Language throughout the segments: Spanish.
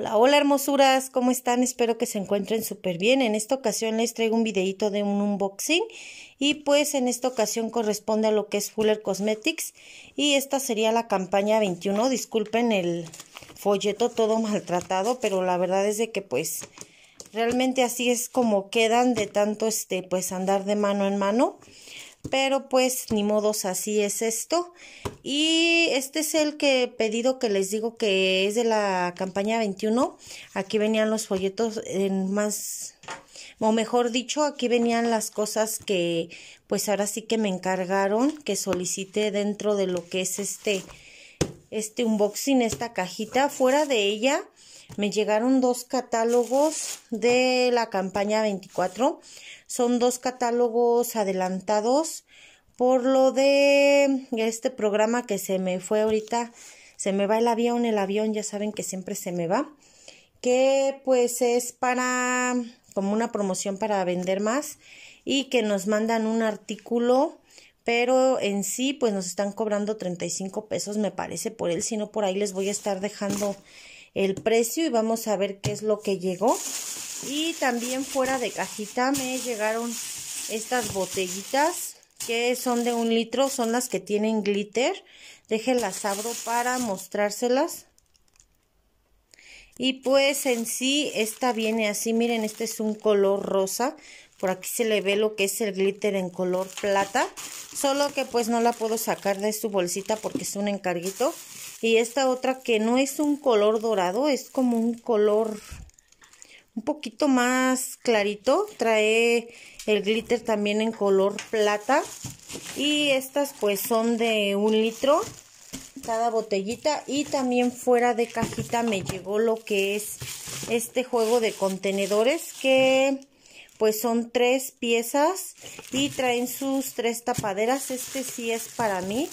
Hola, hola hermosuras, ¿cómo están? Espero que se encuentren súper bien. En esta ocasión les traigo un videito de un unboxing y pues en esta ocasión corresponde a lo que es Fuller Cosmetics y esta sería la campaña 21. Disculpen el folleto todo maltratado, pero la verdad es de que pues realmente así es como quedan de tanto este pues andar de mano en mano pero pues ni modos así es esto y este es el que he pedido que les digo que es de la campaña 21 aquí venían los folletos en más o mejor dicho aquí venían las cosas que pues ahora sí que me encargaron que solicité dentro de lo que es este este unboxing esta cajita fuera de ella me llegaron dos catálogos de la campaña 24. Son dos catálogos adelantados por lo de este programa que se me fue ahorita. Se me va el avión, el avión ya saben que siempre se me va. Que pues es para como una promoción para vender más y que nos mandan un artículo pero en sí pues nos están cobrando 35 pesos me parece por él, si no por ahí les voy a estar dejando el precio y vamos a ver qué es lo que llegó. Y también fuera de cajita me llegaron estas botellitas que son de un litro, son las que tienen glitter. Déjenlas abro para mostrárselas. Y pues en sí, esta viene así, miren, este es un color rosa. Por aquí se le ve lo que es el glitter en color plata. Solo que pues no la puedo sacar de su bolsita porque es un encarguito. Y esta otra que no es un color dorado, es como un color un poquito más clarito. Trae el glitter también en color plata. Y estas pues son de un litro cada botellita. Y también fuera de cajita me llegó lo que es este juego de contenedores que pues son tres piezas y traen sus tres tapaderas. Este sí es para mí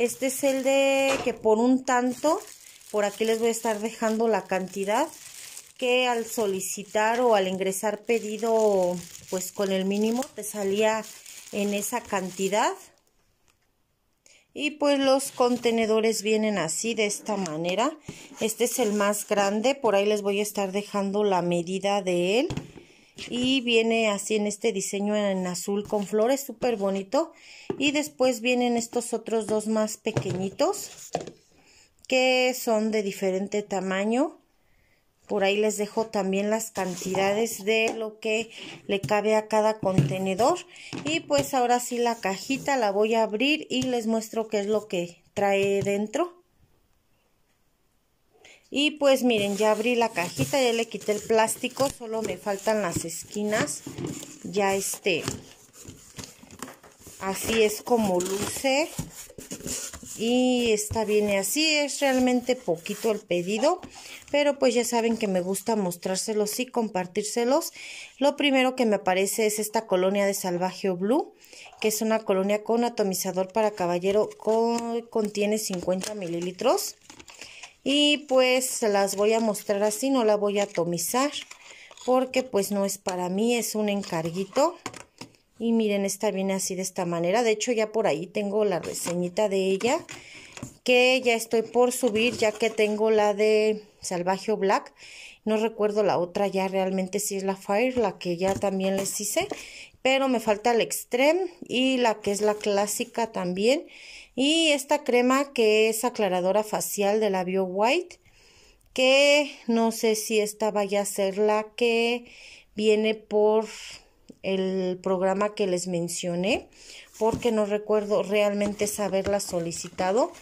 este es el de que por un tanto, por aquí les voy a estar dejando la cantidad que al solicitar o al ingresar pedido pues con el mínimo te salía en esa cantidad. Y pues los contenedores vienen así, de esta manera. Este es el más grande, por ahí les voy a estar dejando la medida de él y viene así en este diseño en azul con flores súper bonito y después vienen estos otros dos más pequeñitos que son de diferente tamaño por ahí les dejo también las cantidades de lo que le cabe a cada contenedor y pues ahora sí la cajita la voy a abrir y les muestro qué es lo que trae dentro y pues miren, ya abrí la cajita, ya le quité el plástico, solo me faltan las esquinas. Ya este, así es como luce. Y esta viene así, es realmente poquito el pedido, pero pues ya saben que me gusta mostrárselos y compartírselos. Lo primero que me aparece es esta colonia de Salvaje Blue, que es una colonia con atomizador para caballero, contiene 50 mililitros y pues las voy a mostrar así, no la voy a atomizar porque pues no es para mí, es un encarguito. Y miren, esta viene así de esta manera. De hecho, ya por ahí tengo la reseñita de ella. Que ya estoy por subir, ya que tengo la de Salvaje Black. No recuerdo la otra ya realmente si es la Fire, la que ya también les hice. Pero me falta el Extreme y la que es la clásica también. Y esta crema que es aclaradora facial de la Bio White, que no sé si esta vaya a ser la que viene por el programa que les mencioné, porque no recuerdo realmente saberla solicitado.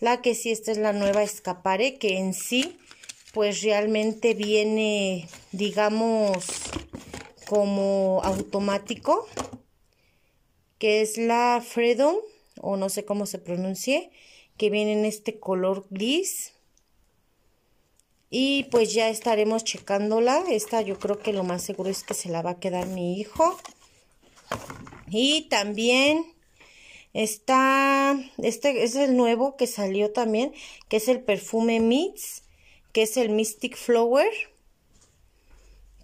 La que sí, esta es la nueva Escapare, que en sí, pues realmente viene, digamos, como automático, que es la Freedom o no sé cómo se pronuncie, que viene en este color gris. Y pues ya estaremos checándola. Esta yo creo que lo más seguro es que se la va a quedar mi hijo. Y también está, este es el nuevo que salió también, que es el perfume Mits, que es el Mystic Flower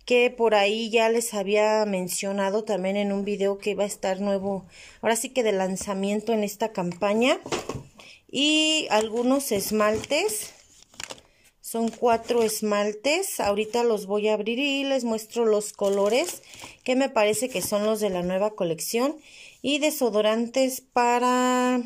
que por ahí ya les había mencionado también en un video que iba a estar nuevo, ahora sí que de lanzamiento en esta campaña. Y algunos esmaltes, son cuatro esmaltes, ahorita los voy a abrir y les muestro los colores que me parece que son los de la nueva colección. Y desodorantes para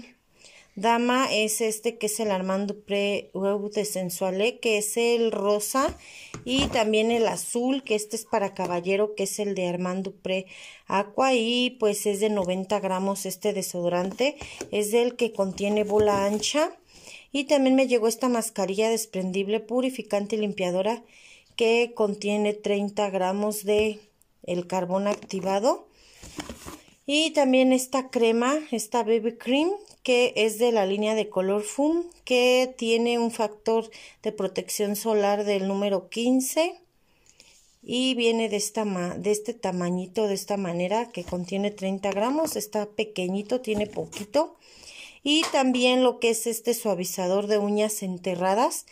Dama es este que es el Armando Pre Huevo de Sensualé, que es el rosa. Y también el azul, que este es para caballero, que es el de Armando Pre Aqua. Y pues es de 90 gramos este desodorante. Es el que contiene bola ancha. Y también me llegó esta mascarilla desprendible, purificante y limpiadora, que contiene 30 gramos de el carbón activado. Y también esta crema, esta baby cream, que es de la línea de color FUM, que tiene un factor de protección solar del número 15 y viene de, esta, de este tamañito, de esta manera, que contiene 30 gramos, está pequeñito, tiene poquito. Y también lo que es este suavizador de uñas enterradas,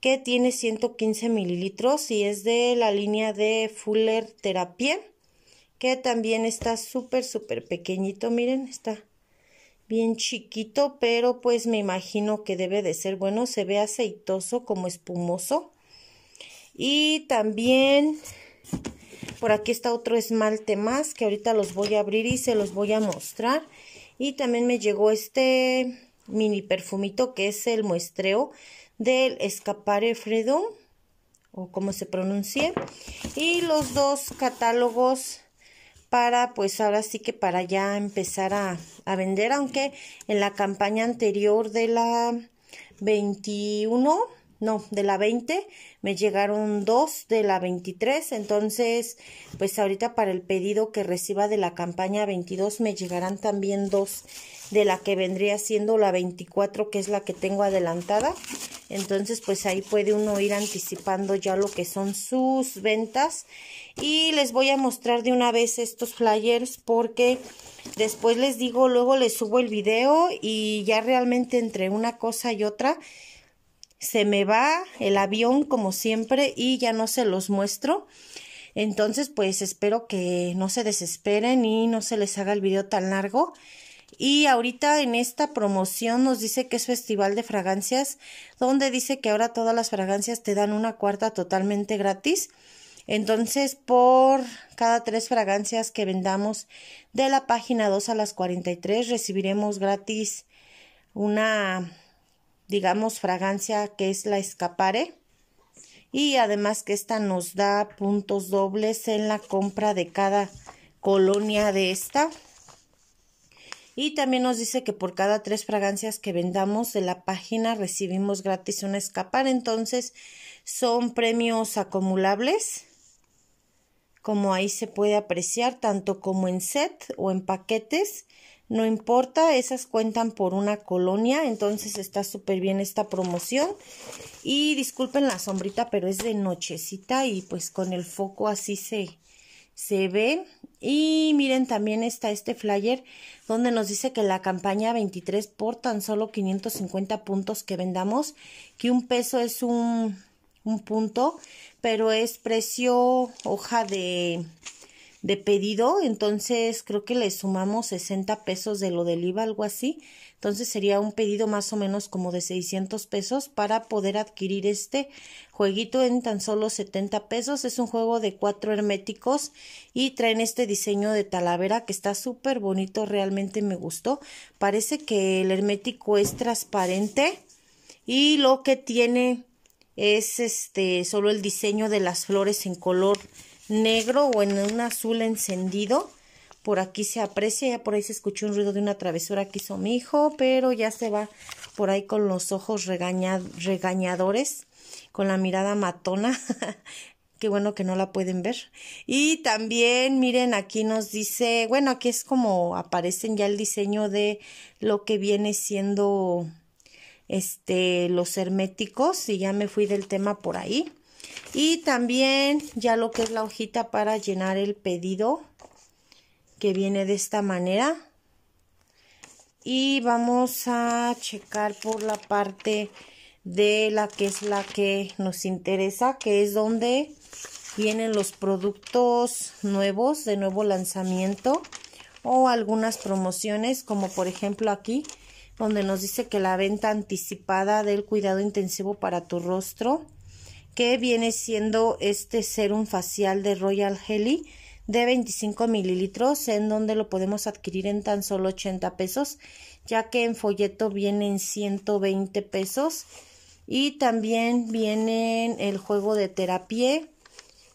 que tiene 115 mililitros y es de la línea de Fuller Terapia, que también está súper, súper pequeñito, miren, está bien chiquito, pero pues me imagino que debe de ser bueno, se ve aceitoso como espumoso. Y también por aquí está otro esmalte más que ahorita los voy a abrir y se los voy a mostrar. Y también me llegó este mini perfumito que es el muestreo del Escapare Fredo o como se pronuncie. Y los dos catálogos para pues ahora sí que para ya empezar a, vender, aunque en la campaña anterior de la 21, no, de la 20, me llegaron dos de la 23, entonces pues ahorita para el pedido que reciba de la campaña 22 me llegarán también dos de la que vendría siendo la 24 que es la que tengo adelantada entonces pues ahí puede uno ir anticipando ya lo que son sus ventas y les voy a mostrar de una vez estos flyers porque después les digo luego les subo el video y ya realmente entre una cosa y otra se me va el avión como siempre y ya no se los muestro entonces pues espero que no se desesperen y no se les haga el video tan largo y ahorita en esta promoción nos dice que es Festival de Fragancias, donde dice que ahora todas las fragancias te dan una cuarta totalmente gratis. Entonces, por cada tres fragancias que vendamos de la página 2 a las 43, recibiremos gratis una, digamos, fragancia que es la escapare. Y además que esta nos da puntos dobles en la compra de cada colonia de esta. Y también nos dice que por cada tres fragancias que vendamos de la página recibimos gratis una escapar. Entonces son premios acumulables. Como ahí se puede apreciar, tanto como en set o en paquetes. No importa, esas cuentan por una colonia, entonces está súper bien esta promoción. Y disculpen la sombrita, pero es de nochecita y pues con el foco así se, se ve. Y miren, también está este flyer donde nos dice que la campaña 23 por tan solo 550 puntos que vendamos, que un peso es un, un punto, pero es precio hoja de, de pedido, entonces creo que le sumamos 60 pesos de lo del IVA, algo así, entonces sería un pedido más o menos como de 600 pesos para poder adquirir este jueguito en tan solo 70 pesos. Es un juego de cuatro herméticos y traen este diseño de talavera que está súper bonito, realmente me gustó. Parece que el hermético es transparente y lo que tiene es este solo el diseño de las flores en color negro o en un azul encendido por aquí se aprecia, ya por ahí se escuchó un ruido de una travesura que hizo mi hijo, pero ya se va por ahí con los ojos regañadores, con la mirada matona. Qué bueno que no la pueden ver. Y también, miren, aquí nos dice, bueno, aquí es como aparecen ya el diseño de lo que viene siendo este los herméticos y ya me fui del tema por ahí. Y también ya lo que es la hojita para llenar el pedido que viene de esta manera. Y vamos a checar por la parte de la que es la que nos interesa, que es donde vienen los productos nuevos de nuevo lanzamiento o algunas promociones, como por ejemplo aquí, donde nos dice que la venta anticipada del cuidado intensivo para tu rostro, que viene siendo este serum facial de Royal Jelly de 25 mililitros, en donde lo podemos adquirir en tan solo 80 pesos, ya que en folleto vienen 120 pesos. Y también vienen el juego de terapia,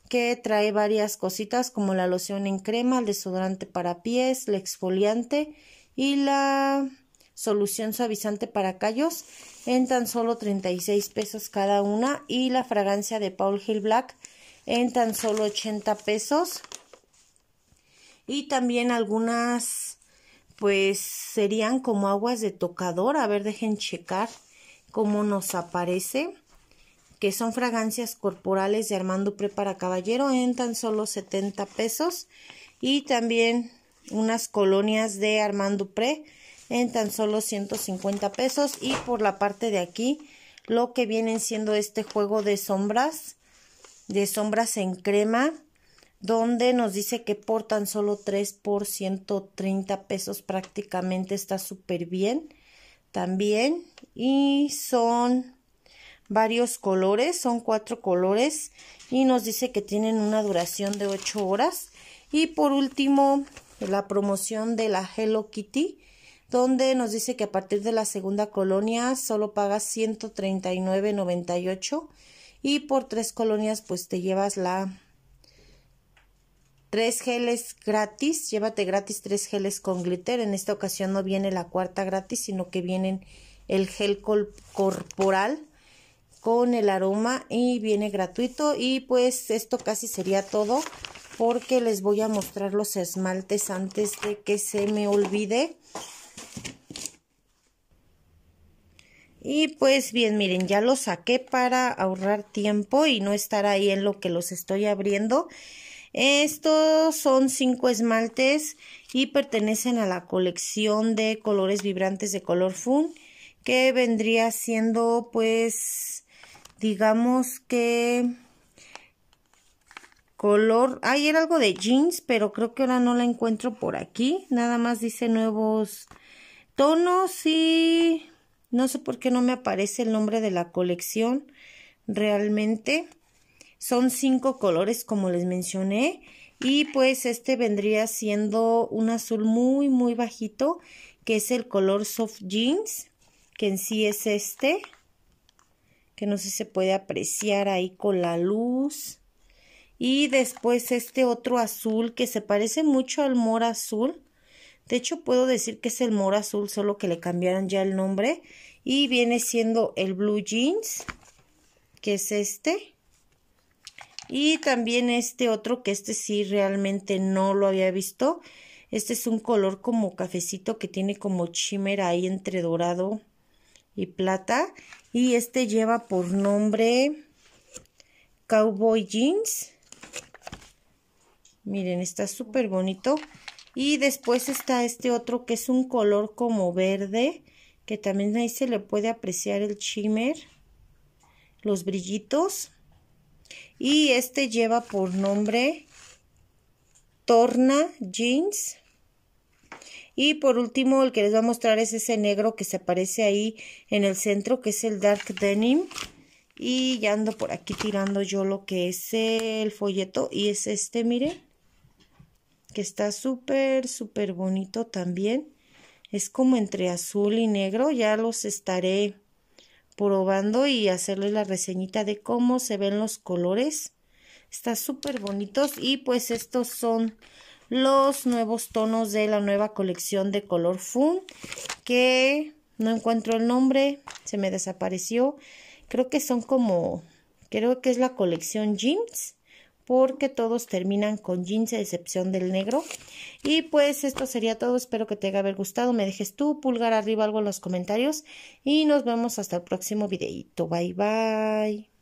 que trae varias cositas como la loción en crema, el desodorante para pies, el exfoliante y la solución suavizante para callos en tan solo 36 pesos cada una y la fragancia de Paul Hill Black en tan solo 80 pesos y también algunas pues serían como aguas de tocador. A ver, dejen checar cómo nos aparece que son fragancias corporales de Armando Pre para caballero en tan solo 70 pesos y también unas colonias de Armando Pre en tan solo 150 pesos y por la parte de aquí lo que vienen siendo este juego de sombras de sombras en crema donde nos dice que por tan solo 3 por 130 pesos prácticamente está súper bien también y son varios colores, son cuatro colores y nos dice que tienen una duración de 8 horas y por último la promoción de la Hello Kitty donde nos dice que a partir de la segunda colonia solo pagas 139.98 y por tres colonias pues te llevas la Tres geles gratis, llévate gratis tres geles con glitter. En esta ocasión no viene la cuarta gratis, sino que vienen el gel corporal con el aroma y viene gratuito. Y pues esto casi sería todo porque les voy a mostrar los esmaltes antes de que se me olvide. Y pues bien, miren, ya los saqué para ahorrar tiempo y no estar ahí en lo que los estoy abriendo. Estos son cinco esmaltes y pertenecen a la colección de colores vibrantes de color fun que vendría siendo pues digamos que color, ayer era algo de jeans pero creo que ahora no la encuentro por aquí, nada más dice nuevos tonos y no sé por qué no me aparece el nombre de la colección realmente son cinco colores, como les mencioné. Y pues este vendría siendo un azul muy, muy bajito, que es el color soft jeans, que en sí es este, que no sé si se puede apreciar ahí con la luz. Y después este otro azul que se parece mucho al mora azul. De hecho puedo decir que es el mora azul, solo que le cambiaron ya el nombre. Y viene siendo el blue jeans, que es este. Y también este otro, que este sí realmente no lo había visto. Este es un color como cafecito que tiene como shimmer ahí entre dorado y plata. Y este lleva por nombre Cowboy Jeans. Miren, está súper bonito. Y después está este otro que es un color como verde, que también ahí se le puede apreciar el shimmer, los brillitos y este lleva por nombre Torna Jeans. Y por último, el que les voy a mostrar es ese negro que se aparece ahí en el centro, que es el Dark Denim. Y ya ando por aquí tirando yo lo que es el folleto. Y es este, miren. Que está súper, súper bonito también. Es como entre azul y negro. Ya los estaré probando y hacerles la reseñita de cómo se ven los colores. Está súper bonitos y pues estos son los nuevos tonos de la nueva colección de color Fun que no encuentro el nombre, se me desapareció. Creo que son como, creo que es la colección Jeans porque todos terminan con jeans a excepción del negro. Y pues esto sería todo, espero que te haya gustado, me dejes tu pulgar arriba algo en los comentarios y nos vemos hasta el próximo videito, bye bye.